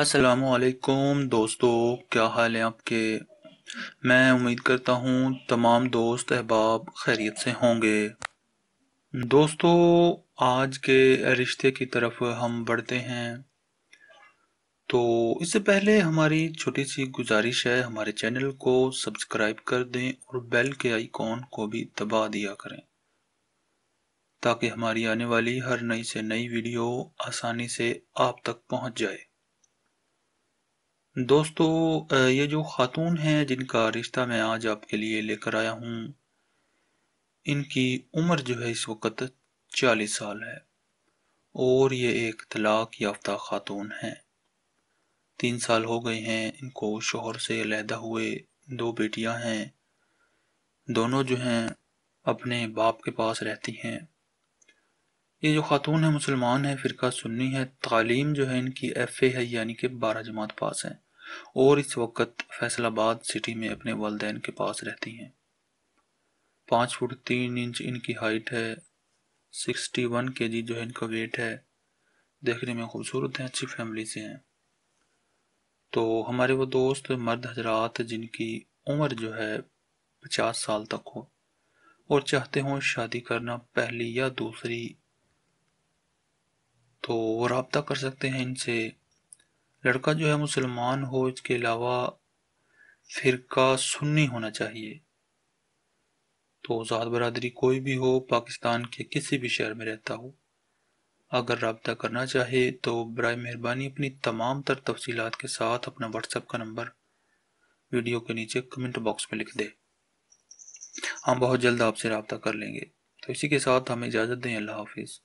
असलकुम दोस्तों क्या हाल है आपके मैं उम्मीद करता हूँ तमाम दोस्त अहबाब खैरियत से होंगे दोस्तों आज के रिश्ते की तरफ हम बढ़ते हैं तो इससे पहले हमारी छोटी सी गुजारिश है हमारे चैनल को सब्सक्राइब कर दें और बेल के आइकॉन को भी दबा दिया करें ताकि हमारी आने वाली हर नई से नई वीडियो आसानी से आप तक पहुँच जाए दोस्तों ये जो ख़ातून हैं जिनका रिश्ता मैं आज आपके लिए लेकर आया हूँ इनकी उम्र जो है इस वक्त चालीस साल है और ये एक तलाक याफ्ता ख़ातून हैं तीन साल हो गए हैं इनको शोहर से लहदा हुए दो बेटियां हैं दोनों जो हैं अपने बाप के पास रहती हैं ये जो खातून है मुसलमान है फ़िरका सुन्नी है तालीम जो है इनकी एफ ए है यानी कि बारह जमात पास हैं और इस वक्त फैसलाबाद सिटी में अपने वालदेन के पास रहती हैं पाँच फुट तीन इंच इनकी हाइट है सिक्सटी वन के जी जो है इनका वेट है देखने में खूबसूरत हैं अच्छी फैमिली से हैं तो हमारे वो दोस्त मर्द हजरात जिनकी उम्र जो है पचास साल तक हो और चाहते हों शादी करना पहली या दूसरी तो वो रबता कर सकते हैं इनसे लड़का जो है मुसलमान हो इसके अलावा का सुन्नी होना चाहिए तो ज़ात बरदरी कोई भी हो पाकिस्तान के किसी भी शहर में रहता हो अगर रबता करना चाहे तो बर मेहरबानी अपनी तमाम तर तफसीत के साथ अपना व्हाट्सएप का नंबर वीडियो के नीचे कमेंट बॉक्स में लिख दे हम बहुत जल्द आपसे रबता कर लेंगे तो इसी के साथ हमें इजाज़त दें अल्लाह हाफिज़